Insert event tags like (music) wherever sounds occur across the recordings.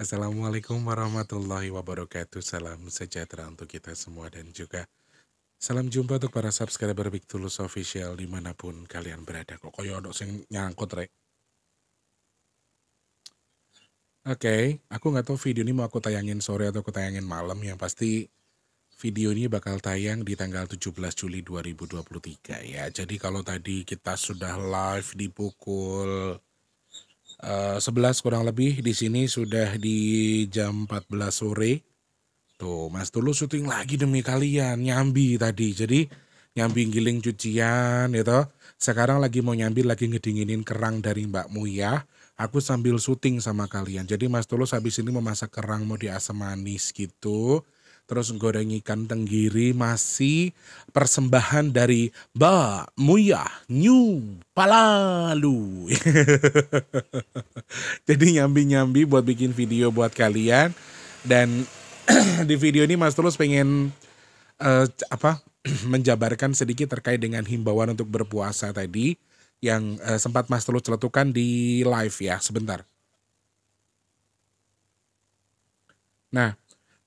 Assalamualaikum warahmatullahi wabarakatuh. Salam sejahtera untuk kita semua dan juga salam jumpa untuk para subscriber Big Tulus Official dimanapun kalian berada. Kok koyo ada sing nyangkut rek. Oke, okay, aku nggak tahu video ini mau aku tayangin sore atau aku tayangin malam. Yang pasti video ini bakal tayang di tanggal 17 Juli 2023 ya. Jadi kalau tadi kita sudah live di pukul 11 eh, kurang lebih di sini sudah di jam 14 sore. Tuh, Mas Tulus syuting lagi demi kalian, nyambi tadi. Jadi nyambi giling cucian gitu. Sekarang lagi mau nyambi lagi ngedinginin kerang dari Mbak Muya. Aku sambil syuting sama kalian. Jadi Mas Tulus habis ini memasak kerang mau di asam manis gitu terus goreng ikan tenggiri masih persembahan dari Ba Muya New Palalu. (laughs) Jadi nyambi-nyambi buat bikin video buat kalian dan (clears throat) di video ini Mas Tulus pengen uh, apa (clears throat) menjabarkan sedikit terkait dengan himbauan untuk berpuasa tadi yang uh, sempat Mas Tulus celetukan di live ya sebentar. Nah,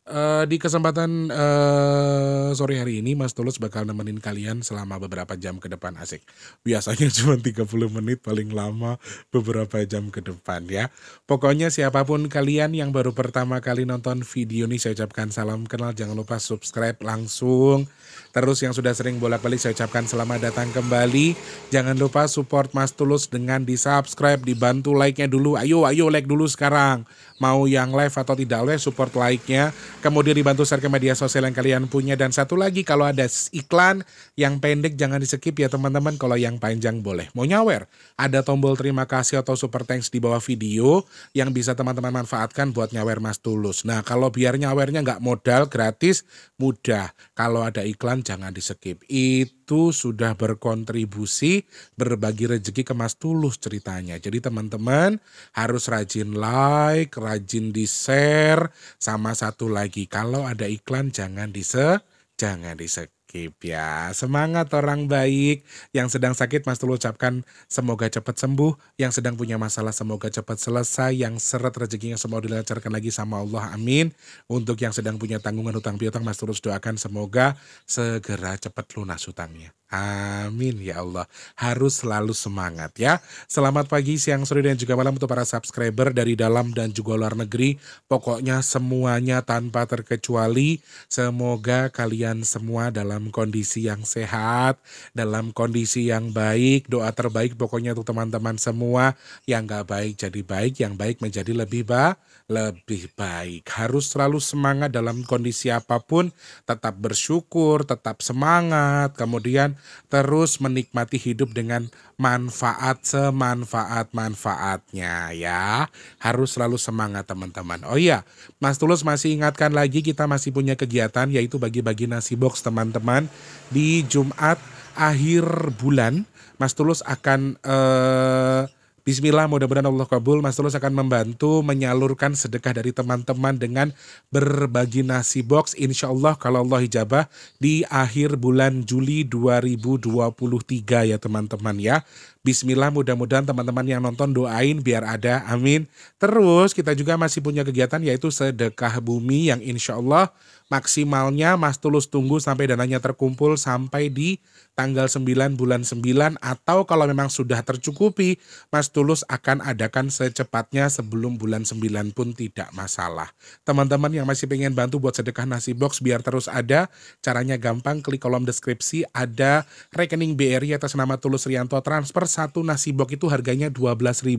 Uh, di kesempatan uh, sore hari ini Mas Tulus bakal nemenin kalian selama beberapa jam ke depan asik. Biasanya (laughs) cuma 30 menit paling lama beberapa jam ke depan ya. Pokoknya siapapun kalian yang baru pertama kali nonton video ini saya ucapkan salam kenal jangan lupa subscribe langsung. Terus yang sudah sering bolak-balik saya ucapkan selamat datang kembali. Jangan lupa support Mas Tulus dengan di-subscribe, dibantu like-nya dulu. Ayo ayo like dulu sekarang mau yang live atau tidak live support like-nya kemudian dibantu share ke media sosial yang kalian punya dan satu lagi kalau ada iklan yang pendek jangan di skip ya teman-teman kalau yang panjang boleh mau nyawer ada tombol terima kasih atau super thanks di bawah video yang bisa teman-teman manfaatkan buat nyawer Mas Tulus nah kalau biar nyawernya nggak modal gratis mudah kalau ada iklan jangan di skip itu itu sudah berkontribusi berbagi rezeki ke Mas Tulus ceritanya. Jadi teman-teman harus rajin like, rajin di-share sama satu lagi kalau ada iklan jangan di share jangan di share Skip ya. Semangat orang baik. Yang sedang sakit Mas Tulu ucapkan semoga cepat sembuh. Yang sedang punya masalah semoga cepat selesai. Yang seret rezekinya semoga dilancarkan lagi sama Allah. Amin. Untuk yang sedang punya tanggungan hutang piutang Mas Tulus doakan semoga segera cepat lunas hutangnya. Amin ya Allah. Harus selalu semangat ya. Selamat pagi, siang, sore dan juga malam untuk para subscriber dari dalam dan juga luar negeri. Pokoknya semuanya tanpa terkecuali. Semoga kalian semua dalam dalam kondisi yang sehat, dalam kondisi yang baik. Doa terbaik pokoknya untuk teman-teman semua yang gak baik jadi baik, yang baik menjadi lebih baik lebih baik. Harus selalu semangat dalam kondisi apapun, tetap bersyukur, tetap semangat, kemudian terus menikmati hidup dengan manfaat semanfaat-manfaatnya ya. Harus selalu semangat teman-teman. Oh iya, Mas Tulus masih ingatkan lagi kita masih punya kegiatan yaitu bagi-bagi nasi box teman-teman teman-teman di Jumat akhir bulan Mas Tulus akan uh, Bismillah, mudah-mudahan Allah kabul. Mas Tulus akan membantu menyalurkan sedekah dari teman-teman dengan berbagi nasi box. Insya Allah kalau Allah hijabah di akhir bulan Juli 2023 ya teman-teman ya. Bismillah mudah-mudahan teman-teman yang nonton doain biar ada. Amin. Terus kita juga masih punya kegiatan yaitu sedekah bumi yang insya Allah maksimalnya Mas Tulus tunggu sampai dananya terkumpul sampai di tanggal 9 bulan 9 atau kalau memang sudah tercukupi Mas Tulus akan adakan secepatnya sebelum bulan 9 pun tidak masalah. Teman-teman yang masih pengen bantu buat sedekah nasi box biar terus ada, caranya gampang klik kolom deskripsi ada rekening BRI atas nama Tulus Rianto transfer satu nasi box itu harganya 12.000.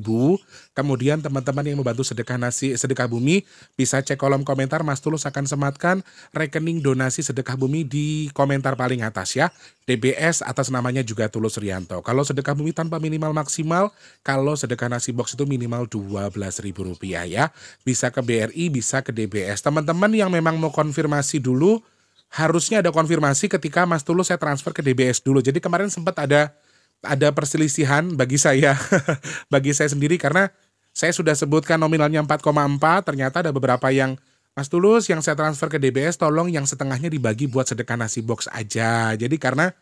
Kemudian teman-teman yang membantu sedekah nasi sedekah bumi bisa cek kolom komentar Mas Tulus akan sematkan rekening donasi sedekah bumi di komentar paling atas ya. DBS atas namanya juga Tulus Rianto. Kalau sedekah bumi tanpa minimal maksimal, kalau kalau sedekah nasi box itu minimal Rp12.000 ya. Bisa ke BRI, bisa ke DBS. Teman-teman yang memang mau konfirmasi dulu, harusnya ada konfirmasi ketika Mas Tulus saya transfer ke DBS dulu. Jadi kemarin sempat ada ada perselisihan bagi saya, (laughs) bagi saya sendiri karena saya sudah sebutkan nominalnya 4,4, ternyata ada beberapa yang Mas Tulus yang saya transfer ke DBS tolong yang setengahnya dibagi buat sedekah nasi box aja. Jadi karena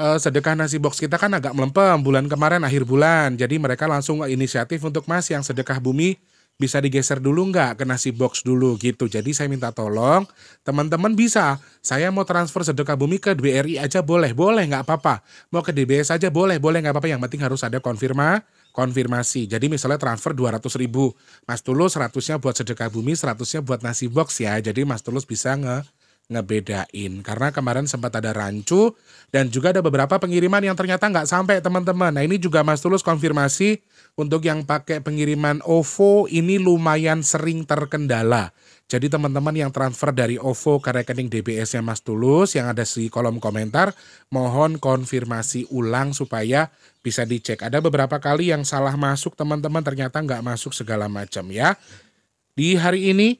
uh, sedekah nasi box kita kan agak melempem bulan kemarin akhir bulan. Jadi mereka langsung inisiatif untuk Mas yang sedekah bumi bisa digeser dulu nggak ke nasi box dulu gitu. Jadi saya minta tolong teman-teman bisa. Saya mau transfer sedekah bumi ke BRI aja boleh, boleh nggak apa-apa. Mau ke DBS aja boleh, boleh nggak apa-apa. Yang penting harus ada konfirma konfirmasi. Jadi misalnya transfer dua ratus ribu. Mas Tulus seratusnya buat sedekah bumi, seratusnya buat nasi box ya. Jadi Mas Tulus bisa nge ngebedain karena kemarin sempat ada rancu dan juga ada beberapa pengiriman yang ternyata nggak sampai teman-teman. Nah ini juga Mas Tulus konfirmasi untuk yang pakai pengiriman OVO ini lumayan sering terkendala. Jadi teman-teman yang transfer dari OVO ke rekening DBS-nya Mas Tulus yang ada di kolom komentar, mohon konfirmasi ulang supaya bisa dicek. Ada beberapa kali yang salah masuk teman-teman ternyata nggak masuk segala macam ya. Di hari ini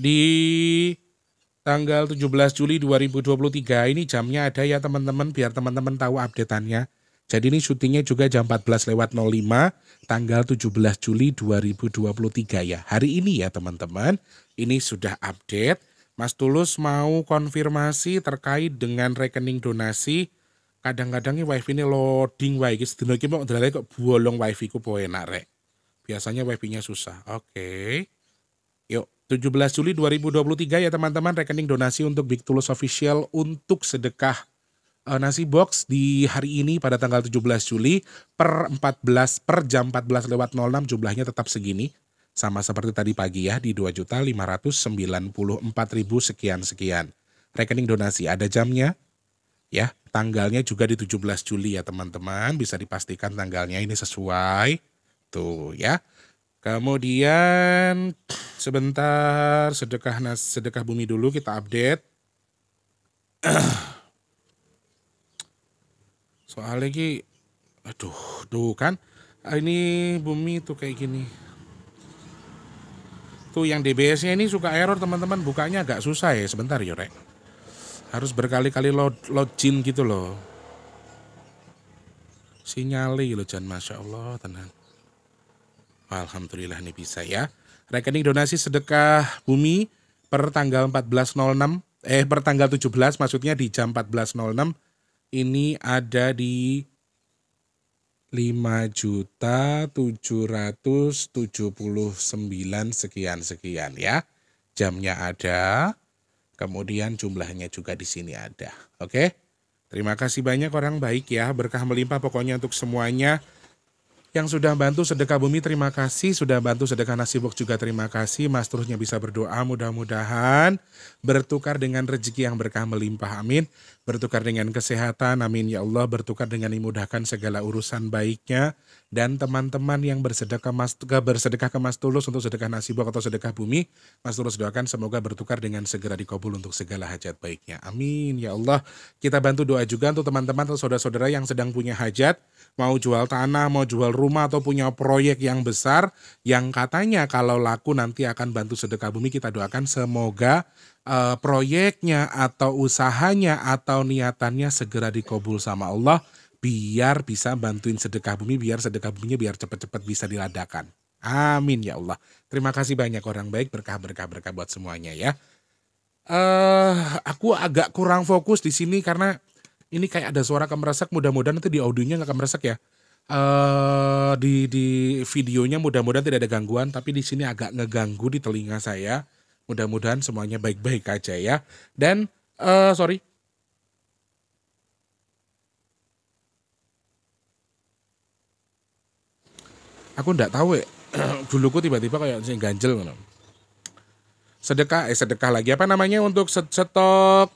di tanggal 17 Juli 2023 ini jamnya ada ya teman-teman biar teman-teman tahu updateannya. Jadi ini syutingnya juga jam 14 lewat 05 tanggal 17 Juli 2023 ya. Hari ini ya teman-teman, ini sudah update. Mas Tulus mau konfirmasi terkait dengan rekening donasi. Kadang-kadang ini wifi ini loading wifi. Sedino ini kok bolong wifi ku po enak rek. Biasanya wifi-nya susah. Oke. Okay. 17 Juli 2023 ya teman-teman rekening donasi untuk Big Tulus Official untuk sedekah uh, nasi box di hari ini pada tanggal 17 Juli per 14 per jam 14 lewat 06 jumlahnya tetap segini sama seperti tadi pagi ya di 2.594.000 sekian sekian. Rekening donasi ada jamnya ya. Tanggalnya juga di 17 Juli ya teman-teman, bisa dipastikan tanggalnya ini sesuai. Tuh ya. Kemudian sebentar sedekah nas sedekah bumi dulu kita update. (clears throat) Soalnya ki aduh tuh kan ah, ini bumi tuh kayak gini. Tuh yang DBS-nya ini suka error teman-teman bukanya agak susah ya sebentar yorek. Ya, Harus berkali-kali login gitu loh. Sinyali loh jangan Masya Allah tenang. Alhamdulillah ini bisa ya. Rekening donasi sedekah bumi per tanggal 14.06 eh per tanggal 17 maksudnya di jam 14.06 ini ada di 5.779 sekian sekian ya. Jamnya ada, kemudian jumlahnya juga di sini ada. Oke. Terima kasih banyak orang baik ya, berkah melimpah pokoknya untuk semuanya. Yang sudah bantu sedekah bumi terima kasih, sudah bantu sedekah nasibok juga terima kasih. Mas terusnya bisa berdoa mudah-mudahan bertukar dengan rezeki yang berkah melimpah. Amin bertukar dengan kesehatan, amin ya Allah, bertukar dengan dimudahkan segala urusan baiknya, dan teman-teman yang bersedekah mas, bersedekah ke Mas Tulus untuk sedekah nasib atau sedekah bumi, Mas Tulus doakan semoga bertukar dengan segera dikabul untuk segala hajat baiknya. Amin ya Allah. Kita bantu doa juga untuk teman-teman atau saudara-saudara yang sedang punya hajat, mau jual tanah, mau jual rumah atau punya proyek yang besar yang katanya kalau laku nanti akan bantu sedekah bumi kita doakan semoga uh, proyeknya atau usahanya atau niatannya segera dikabul sama Allah biar bisa bantuin sedekah bumi biar sedekah buminya biar cepat-cepat bisa diladakan. Amin ya Allah. Terima kasih banyak orang baik berkah berkah berkah buat semuanya ya. Eh uh, aku agak kurang fokus di sini karena ini kayak ada suara kemeresek mudah-mudahan nanti di audionya nggak kemeresek ya. Uh, di di videonya mudah-mudahan tidak ada gangguan tapi di sini agak ngeganggu di telinga saya. Mudah-mudahan semuanya baik-baik aja ya. Dan uh, sorry, aku ndak tahu ya (clears throat) duluku tiba-tiba kayak sing ganjel ngono sedekah eh sedekah lagi apa namanya untuk stok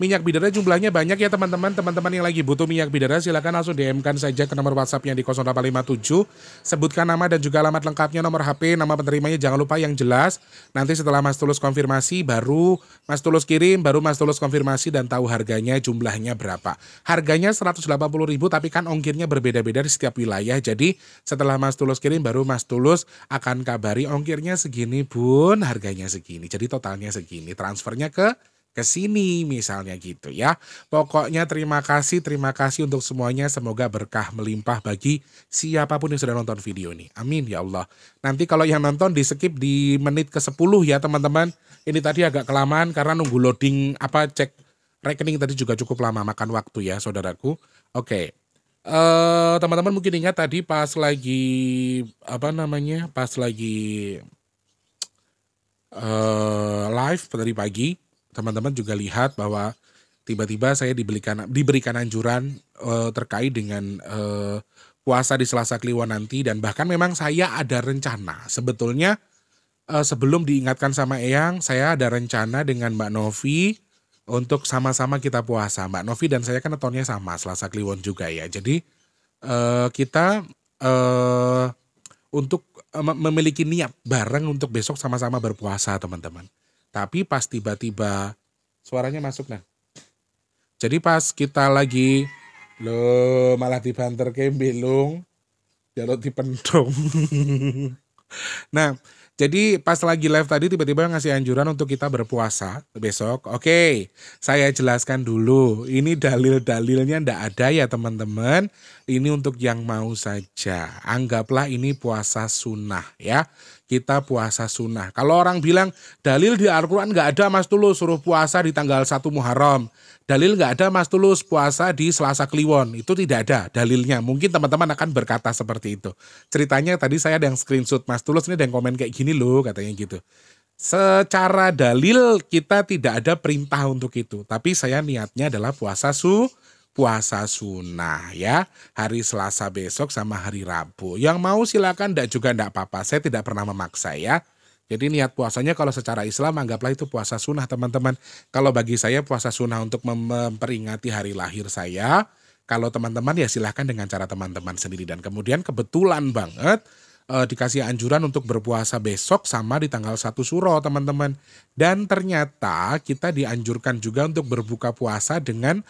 minyak bidara jumlahnya banyak ya teman-teman. Teman-teman yang lagi butuh minyak bidara silahkan langsung DM-kan saja ke nomor WhatsApp yang di 0857. Sebutkan nama dan juga alamat lengkapnya, nomor HP, nama penerimanya jangan lupa yang jelas. Nanti setelah Mas Tulus konfirmasi baru Mas Tulus kirim, baru Mas Tulus konfirmasi dan tahu harganya jumlahnya berapa. Harganya 180 ribu tapi kan ongkirnya berbeda-beda di setiap wilayah. Jadi setelah Mas Tulus kirim baru Mas Tulus akan kabari ongkirnya segini pun harganya segini. Jadi totalnya segini. Transfernya ke ke sini misalnya gitu ya. Pokoknya terima kasih, terima kasih untuk semuanya. Semoga berkah melimpah bagi siapapun yang sudah nonton video ini. Amin ya Allah. Nanti kalau yang nonton di skip di menit ke-10 ya teman-teman. Ini tadi agak kelamaan karena nunggu loading apa cek rekening tadi juga cukup lama makan waktu ya saudaraku. Oke. Okay. Eh, teman-teman mungkin ingat tadi pas lagi apa namanya? Pas lagi uh, live tadi pagi teman-teman juga lihat bahwa tiba-tiba saya diberikan diberikan anjuran uh, terkait dengan uh, puasa di Selasa Kliwon nanti dan bahkan memang saya ada rencana sebetulnya uh, sebelum diingatkan sama Eyang saya ada rencana dengan Mbak Novi untuk sama-sama kita puasa Mbak Novi dan saya kan tahunnya sama Selasa Kliwon juga ya jadi uh, kita uh, untuk memiliki niat bareng untuk besok sama-sama berpuasa teman-teman tapi pas tiba-tiba suaranya masuk nah. Jadi pas kita lagi lo malah dibanter ke belung jalur ya pentung (laughs) nah, jadi pas lagi live tadi tiba-tiba ngasih anjuran untuk kita berpuasa besok. Oke, okay, saya jelaskan dulu. Ini dalil-dalilnya ndak ada ya teman-teman. Ini untuk yang mau saja. Anggaplah ini puasa sunnah ya kita puasa sunnah. Kalau orang bilang dalil di Al-Quran nggak ada Mas Tulus suruh puasa di tanggal 1 Muharram. Dalil nggak ada Mas Tulus puasa di Selasa Kliwon. Itu tidak ada dalilnya. Mungkin teman-teman akan berkata seperti itu. Ceritanya tadi saya ada yang screenshot Mas Tulus ini ada yang komen kayak gini loh katanya gitu. Secara dalil kita tidak ada perintah untuk itu. Tapi saya niatnya adalah puasa su puasa sunnah ya hari Selasa besok sama hari Rabu. Yang mau silakan, tidak juga tidak apa-apa. Saya tidak pernah memaksa ya. Jadi niat puasanya kalau secara Islam anggaplah itu puasa sunnah teman-teman. Kalau bagi saya puasa sunnah untuk memperingati hari lahir saya. Kalau teman-teman ya silahkan dengan cara teman-teman sendiri. Dan kemudian kebetulan banget eh, dikasih anjuran untuk berpuasa besok sama di tanggal 1 Suro teman-teman. Dan ternyata kita dianjurkan juga untuk berbuka puasa dengan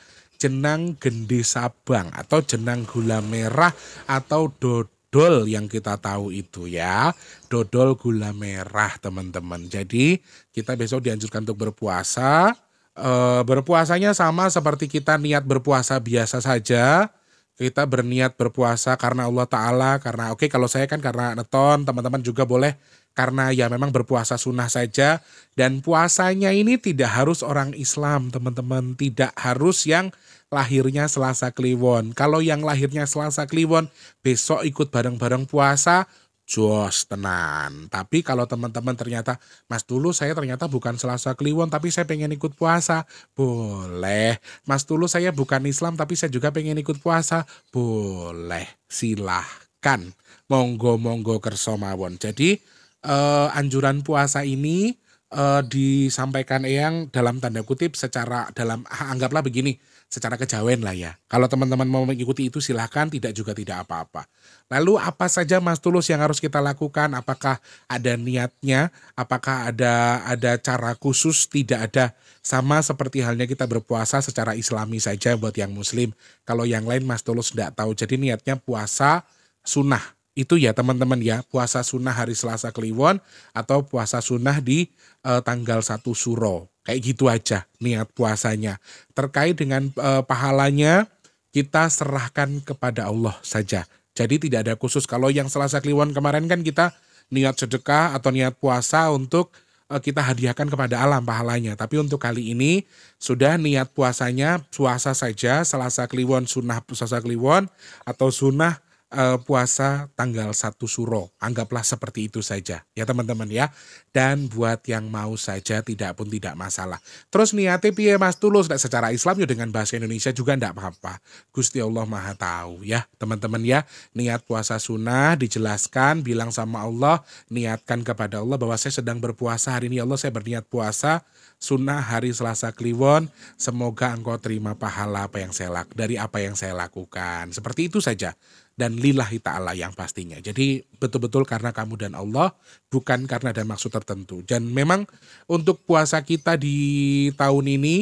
jenang gende sabang atau jenang gula merah atau dodol yang kita tahu itu ya. Dodol gula merah teman-teman. Jadi kita besok dianjurkan untuk berpuasa. E, berpuasanya sama seperti kita niat berpuasa biasa saja. Kita berniat berpuasa karena Allah Ta'ala, karena oke okay, kalau saya kan karena neton, teman-teman juga boleh karena ya memang berpuasa sunnah saja dan puasanya ini tidak harus orang Islam teman-teman tidak harus yang lahirnya Selasa Kliwon. Kalau yang lahirnya Selasa Kliwon, besok ikut bareng-bareng puasa, jos tenan. Tapi kalau teman-teman ternyata, Mas Tulu saya ternyata bukan Selasa Kliwon, tapi saya pengen ikut puasa, boleh. Mas Tulu saya bukan Islam, tapi saya juga pengen ikut puasa, boleh. Silahkan. Monggo-monggo kersomawon. Jadi, eh, anjuran puasa ini eh, disampaikan Eyang dalam tanda kutip secara dalam, anggaplah begini, secara kejawen lah ya. Kalau teman-teman mau mengikuti itu silahkan, tidak juga tidak apa-apa. Lalu apa saja Mas Tulus yang harus kita lakukan? Apakah ada niatnya? Apakah ada ada cara khusus? Tidak ada. Sama seperti halnya kita berpuasa secara islami saja buat yang muslim. Kalau yang lain Mas Tulus tidak tahu. Jadi niatnya puasa sunnah itu ya teman-teman ya puasa sunnah hari Selasa Kliwon atau puasa sunnah di e, tanggal 1 Suro kayak gitu aja niat puasanya terkait dengan e, pahalanya kita serahkan kepada Allah saja jadi tidak ada khusus kalau yang Selasa Kliwon kemarin kan kita niat sedekah atau niat puasa untuk eh, kita hadiahkan kepada alam pahalanya tapi untuk kali ini sudah niat puasanya puasa saja Selasa Kliwon sunnah puasa Kliwon atau sunnah uh, puasa tanggal 1 Suro. Anggaplah seperti itu saja ya teman-teman ya. Dan buat yang mau saja tidak pun tidak masalah. Terus niate piye Mas Tulus nah, secara Islam ya dengan bahasa Indonesia juga tidak apa-apa. Gusti Allah Maha tahu ya teman-teman ya. Niat puasa sunnah dijelaskan bilang sama Allah, niatkan kepada Allah bahwa saya sedang berpuasa hari ini ya Allah saya berniat puasa sunnah hari Selasa Kliwon. Semoga engkau terima pahala apa yang saya lakukan dari apa yang saya lakukan. Seperti itu saja dan lillahi ta'ala yang pastinya. Jadi betul-betul karena kamu dan Allah, bukan karena ada maksud tertentu. Dan memang untuk puasa kita di tahun ini,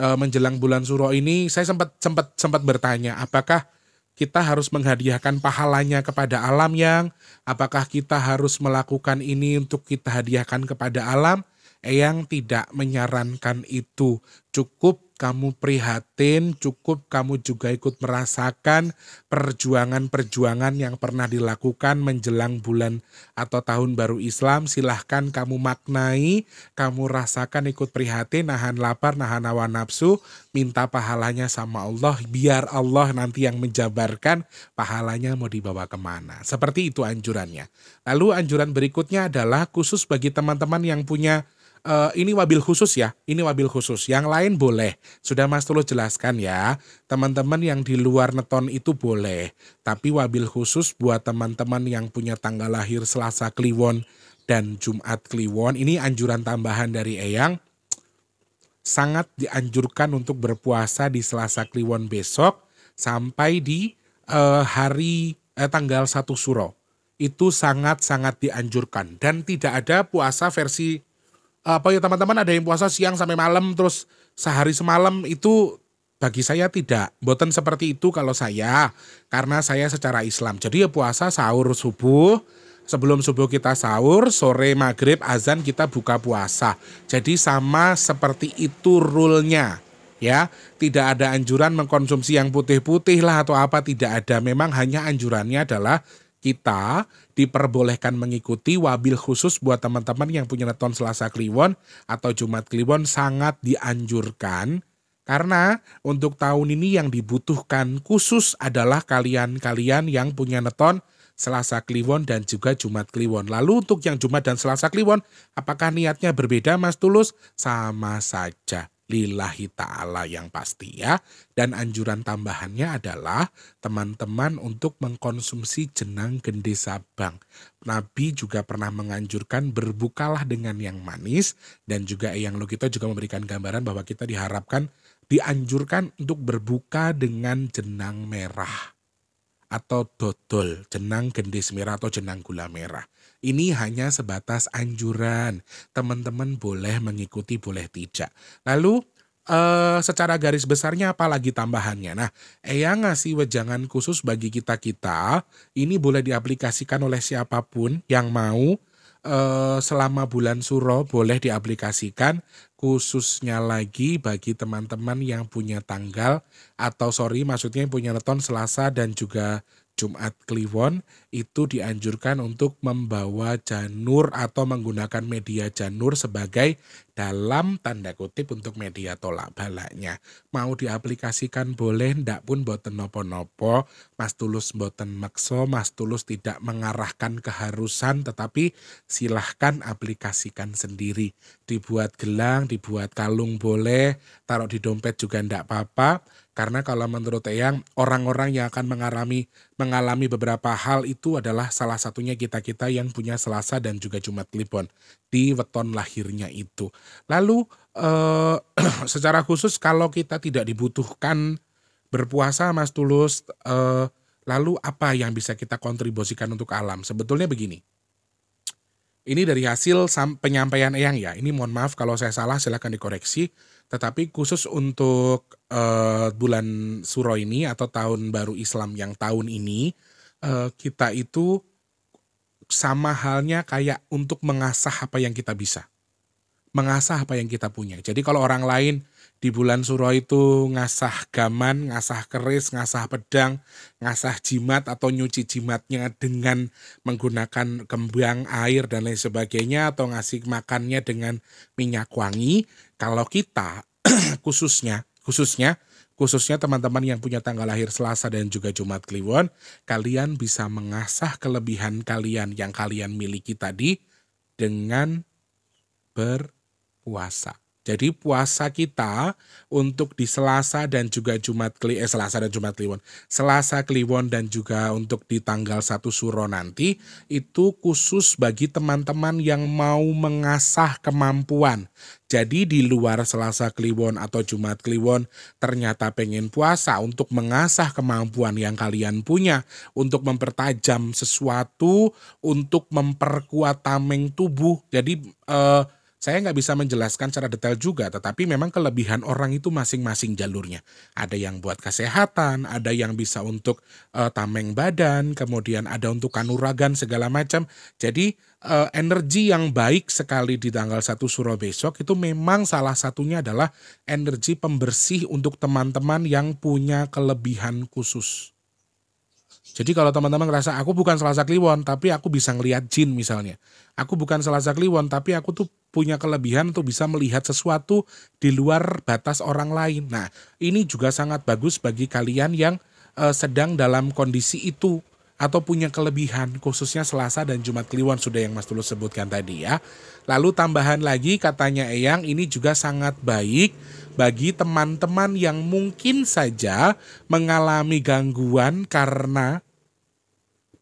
e, menjelang bulan suro ini, saya sempat sempat sempat bertanya, apakah kita harus menghadiahkan pahalanya kepada alam yang, apakah kita harus melakukan ini untuk kita hadiahkan kepada alam, yang tidak menyarankan itu cukup kamu prihatin, cukup kamu juga ikut merasakan perjuangan-perjuangan yang pernah dilakukan menjelang bulan atau tahun baru Islam. Silahkan kamu maknai, kamu rasakan ikut prihatin, nahan lapar, nahan hawa nafsu, minta pahalanya sama Allah, biar Allah nanti yang menjabarkan pahalanya mau dibawa kemana. Seperti itu anjurannya. Lalu anjuran berikutnya adalah khusus bagi teman-teman yang punya uh, ini wabil khusus ya, ini wabil khusus. Yang lain boleh, sudah Mas Tulus jelaskan ya. Teman-teman yang di luar neton itu boleh, tapi wabil khusus buat teman-teman yang punya tanggal lahir Selasa Kliwon dan Jumat Kliwon, ini anjuran tambahan dari Eyang. Sangat dianjurkan untuk berpuasa di Selasa Kliwon besok sampai di uh, hari eh, tanggal 1 Suro. Itu sangat-sangat dianjurkan dan tidak ada puasa versi apa ya teman-teman ada yang puasa siang sampai malam terus sehari semalam itu bagi saya tidak. Boten seperti itu kalau saya karena saya secara Islam. Jadi ya puasa sahur subuh, sebelum subuh kita sahur, sore maghrib azan kita buka puasa. Jadi sama seperti itu rule-nya ya. Tidak ada anjuran mengkonsumsi yang putih-putih lah atau apa tidak ada. Memang hanya anjurannya adalah kita diperbolehkan mengikuti wabil khusus buat teman-teman yang punya neton Selasa Kliwon atau Jumat Kliwon sangat dianjurkan karena untuk tahun ini yang dibutuhkan khusus adalah kalian-kalian yang punya neton Selasa Kliwon dan juga Jumat Kliwon. Lalu untuk yang Jumat dan Selasa Kliwon, apakah niatnya berbeda Mas Tulus? Sama saja lillahi ta'ala yang pasti ya. Dan anjuran tambahannya adalah teman-teman untuk mengkonsumsi jenang gende sabang. Nabi juga pernah menganjurkan berbukalah dengan yang manis dan juga yang lo kita juga memberikan gambaran bahwa kita diharapkan dianjurkan untuk berbuka dengan jenang merah atau dodol, jenang gendis merah atau jenang gula merah. Ini hanya sebatas anjuran. Teman-teman boleh mengikuti, boleh tidak. Lalu Uh, secara garis besarnya apalagi tambahannya. Nah, Eya ngasih wejangan khusus bagi kita-kita. Ini boleh diaplikasikan oleh siapapun yang mau. Uh, selama bulan suro boleh diaplikasikan. Khususnya lagi bagi teman-teman yang punya tanggal atau sorry maksudnya yang punya leton Selasa dan juga Jumat Kliwon itu dianjurkan untuk membawa janur atau menggunakan media janur sebagai dalam tanda kutip untuk media tolak balaknya. Mau diaplikasikan boleh, ndak pun boten nopo-nopo. Mas Tulus boten makso, Mas Tulus tidak mengarahkan keharusan, tetapi silahkan aplikasikan sendiri. Dibuat gelang, dibuat kalung boleh, taruh di dompet juga ndak apa-apa karena kalau menurut Eyang, orang-orang yang akan mengalami mengalami beberapa hal itu adalah salah satunya kita-kita yang punya Selasa dan juga Jumat Kliwon di weton lahirnya itu. Lalu eh, (clears throat) secara khusus kalau kita tidak dibutuhkan berpuasa Mas Tulus, eh, lalu apa yang bisa kita kontribusikan untuk alam? Sebetulnya begini. Ini dari hasil penyampaian Eyang ya. Ini mohon maaf kalau saya salah silahkan dikoreksi tetapi khusus untuk uh, bulan Suro ini atau tahun baru Islam yang tahun ini uh, kita itu sama halnya kayak untuk mengasah apa yang kita bisa mengasah apa yang kita punya. Jadi kalau orang lain di bulan suro itu ngasah gaman, ngasah keris, ngasah pedang, ngasah jimat atau nyuci jimatnya dengan menggunakan kembang air dan lain sebagainya atau ngasih makannya dengan minyak wangi. Kalau kita (clears throat) khususnya khususnya khususnya teman-teman yang punya tanggal lahir Selasa dan juga Jumat Kliwon, kalian bisa mengasah kelebihan kalian yang kalian miliki tadi dengan ber puasa. Jadi puasa kita untuk di Selasa dan juga Jumat Kli eh Selasa dan Jumat Kliwon. Selasa Kliwon dan juga untuk di tanggal 1 Suro nanti itu khusus bagi teman-teman yang mau mengasah kemampuan. Jadi di luar Selasa Kliwon atau Jumat Kliwon ternyata pengen puasa untuk mengasah kemampuan yang kalian punya, untuk mempertajam sesuatu, untuk memperkuat tameng tubuh. Jadi eh, saya nggak bisa menjelaskan secara detail juga, tetapi memang kelebihan orang itu masing-masing jalurnya. Ada yang buat kesehatan, ada yang bisa untuk uh, tameng badan, kemudian ada untuk kanuragan segala macam. Jadi uh, energi yang baik sekali di tanggal 1 Suro besok itu memang salah satunya adalah energi pembersih untuk teman-teman yang punya kelebihan khusus. Jadi kalau teman-teman ngerasa aku bukan Selasa Kliwon, tapi aku bisa ngelihat jin misalnya. Aku bukan Selasa Kliwon, tapi aku tuh punya kelebihan untuk bisa melihat sesuatu di luar batas orang lain. Nah, ini juga sangat bagus bagi kalian yang uh, sedang dalam kondisi itu atau punya kelebihan khususnya Selasa dan Jumat Kliwon sudah yang Mas Tulus sebutkan tadi ya. Lalu tambahan lagi katanya Eyang ini juga sangat baik bagi teman-teman yang mungkin saja mengalami gangguan karena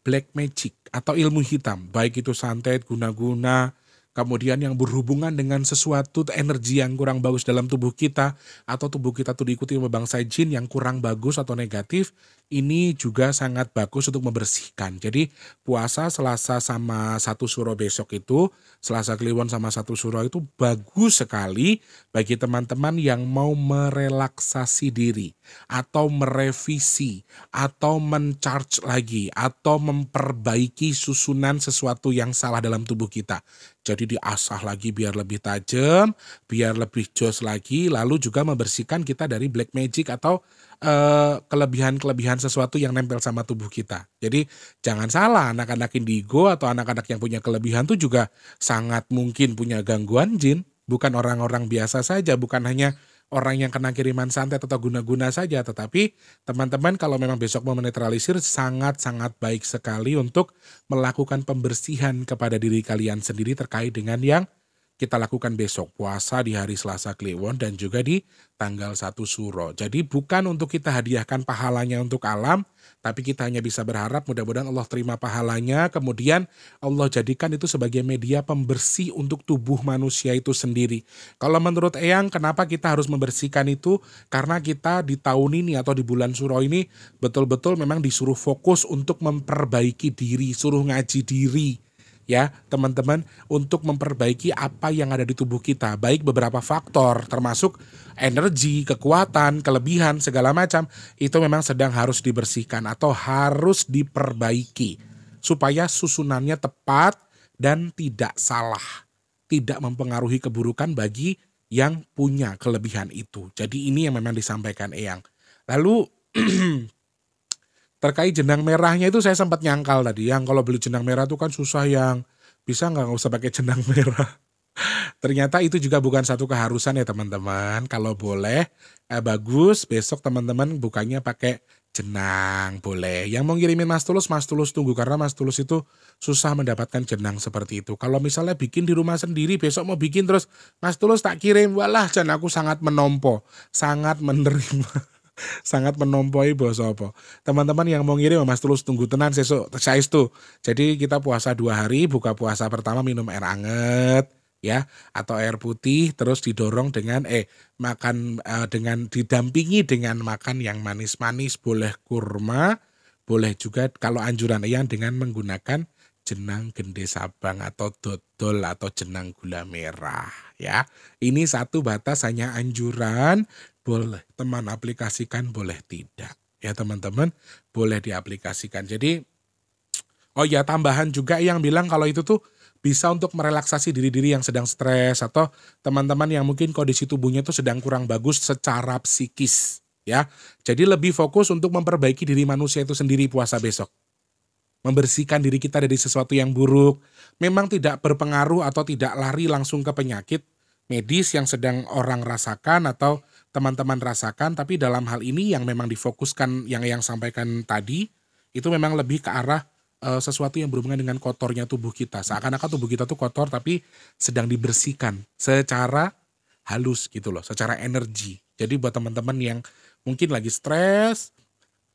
black magic atau ilmu hitam, baik itu santet, guna-guna, kemudian yang berhubungan dengan sesuatu energi yang kurang bagus dalam tubuh kita atau tubuh kita tuh diikuti oleh bangsa jin yang kurang bagus atau negatif ini juga sangat bagus untuk membersihkan jadi puasa selasa sama satu suro besok itu selasa kliwon sama satu suro itu bagus sekali bagi teman-teman yang mau merelaksasi diri atau merevisi atau mencharge lagi atau memperbaiki susunan sesuatu yang salah dalam tubuh kita jadi diasah lagi biar lebih tajam, biar lebih jos lagi, lalu juga membersihkan kita dari black magic atau eh, kelebihan-kelebihan uh, sesuatu yang nempel sama tubuh kita. Jadi jangan salah anak-anak indigo atau anak-anak yang punya kelebihan itu juga sangat mungkin punya gangguan jin, bukan orang-orang biasa saja, bukan hanya orang yang kena kiriman santet atau guna-guna saja, tetapi teman-teman kalau memang besok mau menetralisir sangat-sangat baik sekali untuk melakukan pembersihan kepada diri kalian sendiri terkait dengan yang kita lakukan besok puasa di hari Selasa Kliwon dan juga di tanggal 1 Suro. Jadi bukan untuk kita hadiahkan pahalanya untuk alam, tapi kita hanya bisa berharap mudah-mudahan Allah terima pahalanya, kemudian Allah jadikan itu sebagai media pembersih untuk tubuh manusia itu sendiri. Kalau menurut Eyang, kenapa kita harus membersihkan itu? Karena kita di tahun ini atau di bulan Suro ini betul-betul memang disuruh fokus untuk memperbaiki diri, suruh ngaji diri ya teman-teman untuk memperbaiki apa yang ada di tubuh kita baik beberapa faktor termasuk energi, kekuatan, kelebihan segala macam itu memang sedang harus dibersihkan atau harus diperbaiki supaya susunannya tepat dan tidak salah, tidak mempengaruhi keburukan bagi yang punya kelebihan itu. Jadi ini yang memang disampaikan Eyang. Lalu (clears throat) terkait jenang merahnya itu saya sempat nyangkal tadi yang kalau beli jenang merah itu kan susah yang bisa nggak nggak usah pakai jenang (laughs) merah. Ternyata itu juga bukan satu keharusan ya teman-teman. Kalau boleh eh, bagus besok teman-teman bukanya pakai jenang boleh. Yang mau ngirimin Mas Tulus, Mas Tulus tunggu karena Mas Tulus itu susah mendapatkan jenang seperti itu. Kalau misalnya bikin di rumah sendiri, besok mau bikin terus Mas Tulus tak kirim, walah dan aku sangat menompo, sangat menerima. (laughs) sangat menompoi boso apa. Teman-teman yang mau ngirim Mas Tulus tunggu tenan sesuk itu Jadi kita puasa dua hari, buka puasa pertama minum air anget ya atau air putih terus didorong dengan eh makan eh, dengan didampingi dengan makan yang manis-manis boleh kurma boleh juga kalau anjuran yang dengan menggunakan jenang gende sabang atau dodol atau jenang gula merah ya. Ini satu batas hanya anjuran boleh teman aplikasikan, boleh tidak. Ya teman-teman, boleh diaplikasikan. Jadi, oh ya tambahan juga yang bilang kalau itu tuh bisa untuk merelaksasi diri-diri yang sedang stres atau teman-teman yang mungkin kondisi tubuhnya tuh sedang kurang bagus secara psikis ya. Jadi lebih fokus untuk memperbaiki diri manusia itu sendiri puasa besok. Membersihkan diri kita dari sesuatu yang buruk, memang tidak berpengaruh atau tidak lari langsung ke penyakit medis yang sedang orang rasakan atau teman-teman rasakan tapi dalam hal ini yang memang difokuskan yang yang sampaikan tadi itu memang lebih ke arah uh, sesuatu yang berhubungan dengan kotornya tubuh kita seakan-akan tubuh kita tuh kotor tapi sedang dibersihkan secara halus gitu loh secara energi jadi buat teman-teman yang mungkin lagi stres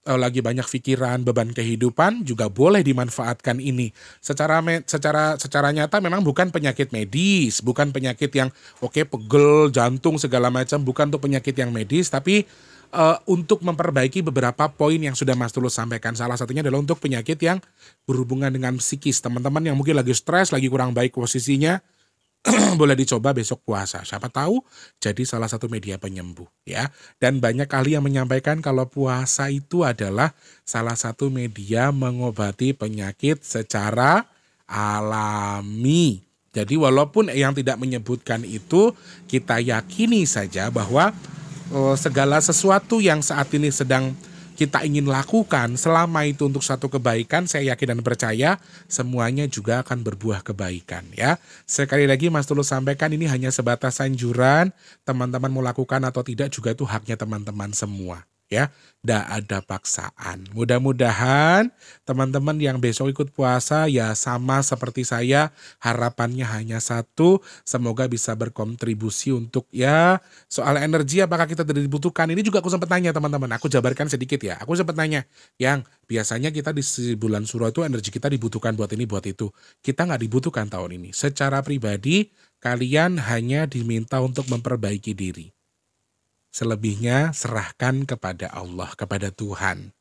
Eh, lagi banyak pikiran, beban kehidupan juga boleh dimanfaatkan ini. Secara secara secara nyata memang bukan penyakit medis, bukan penyakit yang oke okay, pegel, jantung segala macam, bukan untuk penyakit yang medis, tapi uh, untuk memperbaiki beberapa poin yang sudah Mas Tulus sampaikan. Salah satunya adalah untuk penyakit yang berhubungan dengan psikis, teman-teman yang mungkin lagi stres, lagi kurang baik posisinya, (clears throat) boleh dicoba besok puasa. Siapa tahu jadi salah satu media penyembuh ya. Dan banyak kali yang menyampaikan kalau puasa itu adalah salah satu media mengobati penyakit secara alami. Jadi walaupun yang tidak menyebutkan itu, kita yakini saja bahwa oh, segala sesuatu yang saat ini sedang kita ingin lakukan selama itu untuk satu kebaikan, saya yakin dan percaya semuanya juga akan berbuah kebaikan ya. Sekali lagi Mas Tulus sampaikan ini hanya sebatas anjuran, teman-teman mau lakukan atau tidak juga itu haknya teman-teman semua ya. Tidak ada paksaan. Mudah-mudahan teman-teman yang besok ikut puasa ya sama seperti saya. Harapannya hanya satu, semoga bisa berkontribusi untuk ya soal energi apakah kita tidak dibutuhkan. Ini juga aku sempat tanya teman-teman, aku jabarkan sedikit ya. Aku sempat tanya, yang biasanya kita di bulan suro itu energi kita dibutuhkan buat ini, buat itu. Kita nggak dibutuhkan tahun ini. Secara pribadi, kalian hanya diminta untuk memperbaiki diri Selebihnya serahkan kepada Allah, kepada Tuhan.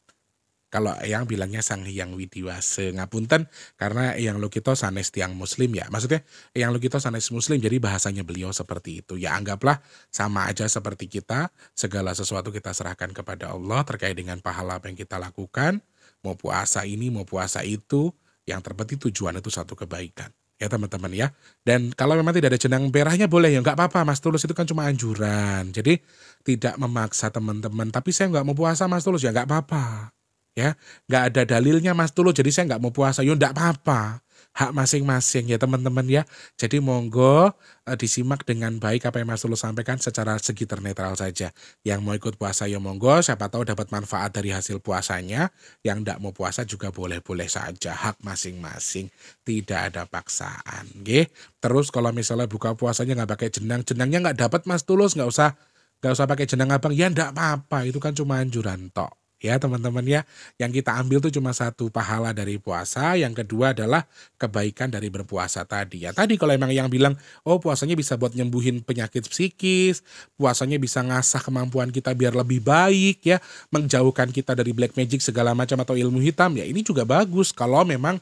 Kalau yang bilangnya Sang Hyang Widiwase ngapunten karena yang kita sanes tiang muslim ya. Maksudnya yang kita sanes muslim jadi bahasanya beliau seperti itu. Ya anggaplah sama aja seperti kita, segala sesuatu kita serahkan kepada Allah terkait dengan pahala apa yang kita lakukan, mau puasa ini, mau puasa itu, yang terpenting tujuan itu satu kebaikan ya teman-teman ya. Dan kalau memang tidak ada jenang merahnya boleh ya, nggak apa-apa Mas Tulus itu kan cuma anjuran. Jadi tidak memaksa teman-teman, tapi saya nggak mau puasa Mas Tulus ya nggak apa-apa. Ya, nggak ada dalilnya Mas Tulus, jadi saya nggak mau puasa, ya nggak apa-apa hak masing-masing ya teman-teman ya. Jadi monggo eh, disimak dengan baik apa yang Mas Tulus sampaikan secara segi netral saja. Yang mau ikut puasa ya monggo, siapa tahu dapat manfaat dari hasil puasanya. Yang tidak mau puasa juga boleh-boleh saja, hak masing-masing. Tidak ada paksaan. gih. Terus kalau misalnya buka puasanya nggak pakai jenang, jenangnya nggak dapat Mas Tulus nggak usah nggak usah pakai jenang abang ya ndak apa-apa itu kan cuma anjuran tok ya teman-teman ya. Yang kita ambil tuh cuma satu pahala dari puasa, yang kedua adalah kebaikan dari berpuasa tadi. Ya tadi kalau emang yang bilang, oh puasanya bisa buat nyembuhin penyakit psikis, puasanya bisa ngasah kemampuan kita biar lebih baik ya, menjauhkan kita dari black magic segala macam atau ilmu hitam, ya ini juga bagus kalau memang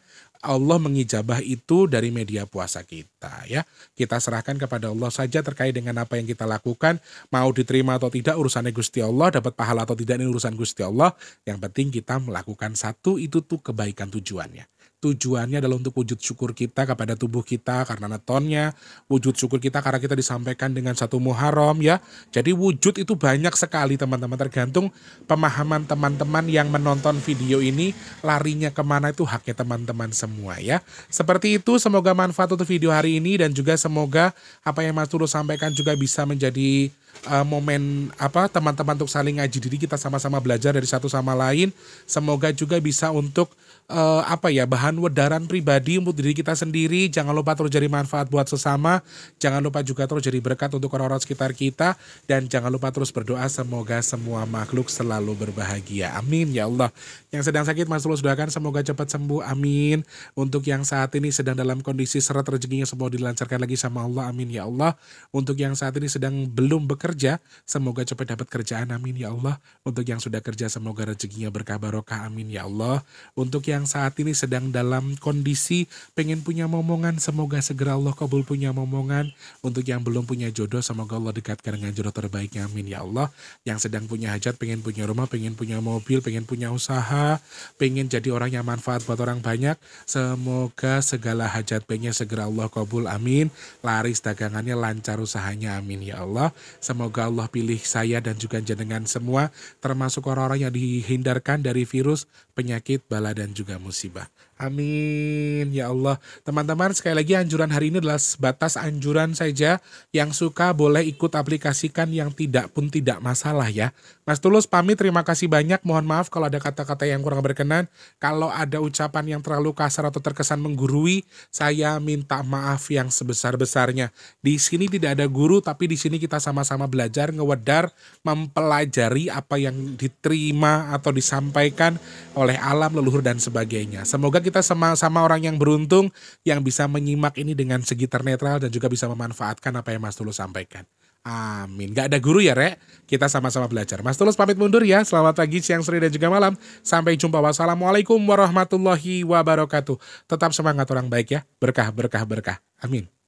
Allah mengijabah itu dari media puasa kita ya. Kita serahkan kepada Allah saja terkait dengan apa yang kita lakukan, mau diterima atau tidak urusannya Gusti Allah, dapat pahala atau tidak ini urusan Gusti Allah. Yang penting kita melakukan satu itu tuh kebaikan tujuannya tujuannya adalah untuk wujud syukur kita kepada tubuh kita karena netonnya, wujud syukur kita karena kita disampaikan dengan satu muharram ya. Jadi wujud itu banyak sekali teman-teman tergantung pemahaman teman-teman yang menonton video ini larinya kemana itu haknya teman-teman semua ya. Seperti itu semoga manfaat untuk video hari ini dan juga semoga apa yang Mas Tulus sampaikan juga bisa menjadi uh, momen apa teman-teman untuk saling ngaji diri kita sama-sama belajar dari satu sama lain. Semoga juga bisa untuk uh, apa ya bahan wedaran pribadi untuk diri kita sendiri. Jangan lupa terus jadi manfaat buat sesama. Jangan lupa juga terus jadi berkat untuk orang-orang sekitar kita dan jangan lupa terus berdoa semoga semua makhluk selalu berbahagia. Amin ya Allah. Yang sedang sakit Mas terus doakan semoga cepat sembuh. Amin. Untuk yang saat ini sedang dalam kondisi seret rezekinya semoga dilancarkan lagi sama Allah. Amin ya Allah. Untuk yang saat ini sedang belum bekerja semoga cepat dapat kerjaan. Amin ya Allah. Untuk yang sudah kerja semoga rezekinya berkah barokah. Amin ya Allah. Untuk yang yang saat ini sedang dalam kondisi pengen punya momongan, semoga segera Allah kabul punya momongan. Untuk yang belum punya jodoh, semoga Allah dekatkan dengan jodoh terbaiknya. Amin ya Allah. Yang sedang punya hajat, pengen punya rumah, pengen punya mobil, pengen punya usaha, pengen jadi orang yang manfaat buat orang banyak. Semoga segala hajat pengen segera Allah kabul. Amin. Laris dagangannya, lancar usahanya. Amin ya Allah. Semoga Allah pilih saya dan juga jenengan semua, termasuk orang-orang yang dihindarkan dari virus, penyakit, bala dan juga juga musibah. Amin ya Allah. Teman-teman sekali lagi anjuran hari ini adalah batas anjuran saja. Yang suka boleh ikut aplikasikan yang tidak pun tidak masalah ya. Mas Tulus pamit, terima kasih banyak. Mohon maaf kalau ada kata-kata yang kurang berkenan. Kalau ada ucapan yang terlalu kasar atau terkesan menggurui, saya minta maaf yang sebesar-besarnya. Di sini tidak ada guru, tapi di sini kita sama-sama belajar, ngewedar, mempelajari apa yang diterima atau disampaikan oleh alam, leluhur, dan sebagainya. Semoga kita sama-sama orang yang beruntung yang bisa menyimak ini dengan segi netral dan juga bisa memanfaatkan apa yang Mas Tulus sampaikan. Amin. Gak ada guru ya, Rek. Kita sama-sama belajar. Mas Tulus pamit mundur ya. Selamat pagi, siang, sore, dan juga malam. Sampai jumpa. Wassalamualaikum warahmatullahi wabarakatuh. Tetap semangat orang baik ya. Berkah, berkah, berkah. Amin.